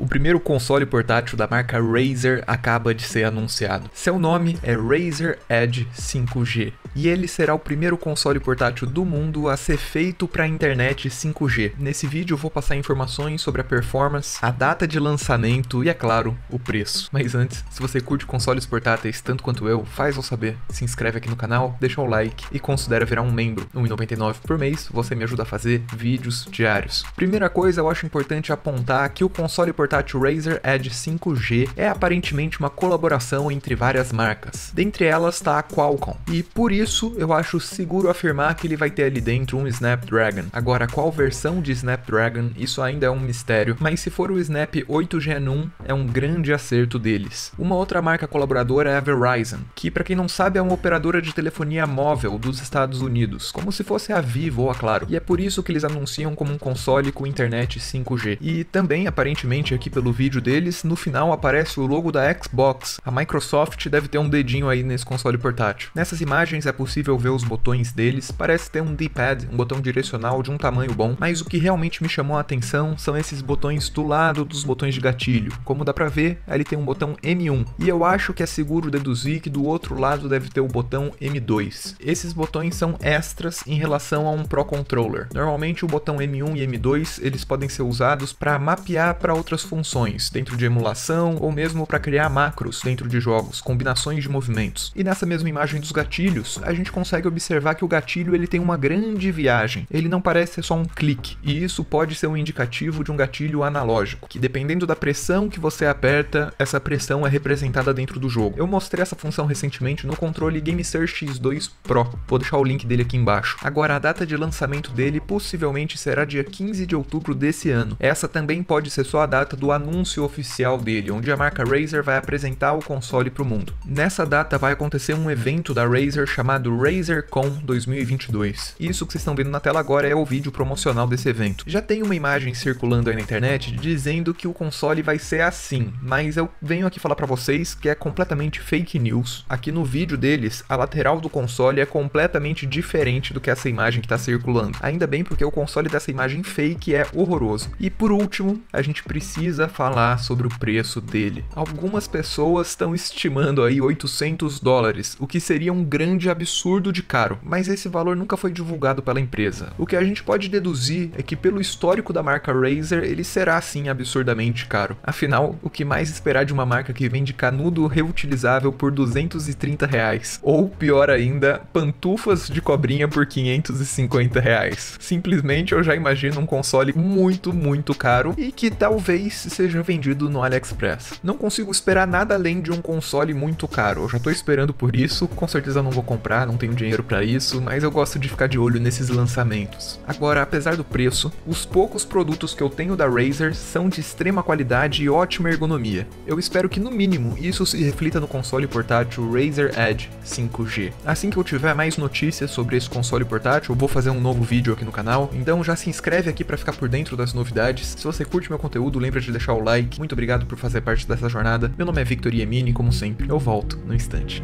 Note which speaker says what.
Speaker 1: o primeiro console portátil da marca Razer acaba de ser anunciado. Seu nome é Razer Edge 5G e ele será o primeiro console portátil do mundo a ser feito para a internet 5G. Nesse vídeo eu vou passar informações sobre a performance, a data de lançamento e, é claro, o preço. Mas antes, se você curte consoles portáteis tanto quanto eu, faz eu saber, se inscreve aqui no canal, deixa o like e considera virar um membro. R$ 1,99 por mês, você me ajuda a fazer vídeos diários. Primeira coisa, eu acho importante apontar que o console portátil Razer Edge 5G é aparentemente uma colaboração entre várias marcas. Dentre elas está a Qualcomm, e por isso isso, eu acho seguro afirmar que ele vai ter ali dentro um Snapdragon. Agora, qual versão de Snapdragon, isso ainda é um mistério, mas se for o Snap 8 Gen 1, é um grande acerto deles. Uma outra marca colaboradora é a Verizon, que para quem não sabe é uma operadora de telefonia móvel dos Estados Unidos, como se fosse a Vivo ou a Claro, e é por isso que eles anunciam como um console com internet 5G. E também, aparentemente aqui pelo vídeo deles, no final aparece o logo da Xbox. A Microsoft deve ter um dedinho aí nesse console portátil. Nessas imagens é possível ver os botões deles, parece ter um D-pad, um botão direcional de um tamanho bom, mas o que realmente me chamou a atenção são esses botões do lado dos botões de gatilho. Como dá pra ver, ele tem um botão M1, e eu acho que é seguro deduzir que do outro lado deve ter o botão M2. Esses botões são extras em relação a um Pro Controller. Normalmente o botão M1 e M2 eles podem ser usados para mapear para outras funções, dentro de emulação ou mesmo para criar macros dentro de jogos, combinações de movimentos. E nessa mesma imagem dos gatilhos, a gente consegue observar que o gatilho ele tem uma grande viagem. Ele não parece ser só um clique, e isso pode ser um indicativo de um gatilho analógico, que dependendo da pressão que você aperta, essa pressão é representada dentro do jogo. Eu mostrei essa função recentemente no controle GameSir X2 Pro, vou deixar o link dele aqui embaixo. Agora, a data de lançamento dele possivelmente será dia 15 de outubro desse ano. Essa também pode ser só a data do anúncio oficial dele, onde a marca Razer vai apresentar o console para o mundo. Nessa data vai acontecer um evento da Razer chamado chamado RazerCon 2022. E isso que vocês estão vendo na tela agora é o vídeo promocional desse evento. Já tem uma imagem circulando aí na internet dizendo que o console vai ser assim, mas eu venho aqui falar para vocês que é completamente fake news. Aqui no vídeo deles, a lateral do console é completamente diferente do que essa imagem que está circulando. Ainda bem porque o console dessa imagem fake é horroroso. E por último, a gente precisa falar sobre o preço dele. Algumas pessoas estão estimando aí 800 dólares, o que seria um grande absurdo absurdo de caro, mas esse valor nunca foi divulgado pela empresa. O que a gente pode deduzir é que pelo histórico da marca Razer, ele será sim absurdamente caro. Afinal, o que mais esperar de uma marca que vende canudo reutilizável por 230 reais? Ou pior ainda, pantufas de cobrinha por 550 reais. Simplesmente eu já imagino um console muito, muito caro e que talvez seja vendido no AliExpress. Não consigo esperar nada além de um console muito caro, eu já tô esperando por isso, com certeza não vou comprar comprar, não tenho dinheiro para isso, mas eu gosto de ficar de olho nesses lançamentos. Agora, apesar do preço, os poucos produtos que eu tenho da Razer são de extrema qualidade e ótima ergonomia. Eu espero que no mínimo isso se reflita no console portátil Razer Edge 5G. Assim que eu tiver mais notícias sobre esse console portátil, eu vou fazer um novo vídeo aqui no canal, então já se inscreve aqui para ficar por dentro das novidades. Se você curte meu conteúdo, lembra de deixar o like. Muito obrigado por fazer parte dessa jornada. Meu nome é Victor Yemini, como sempre, eu volto no instante.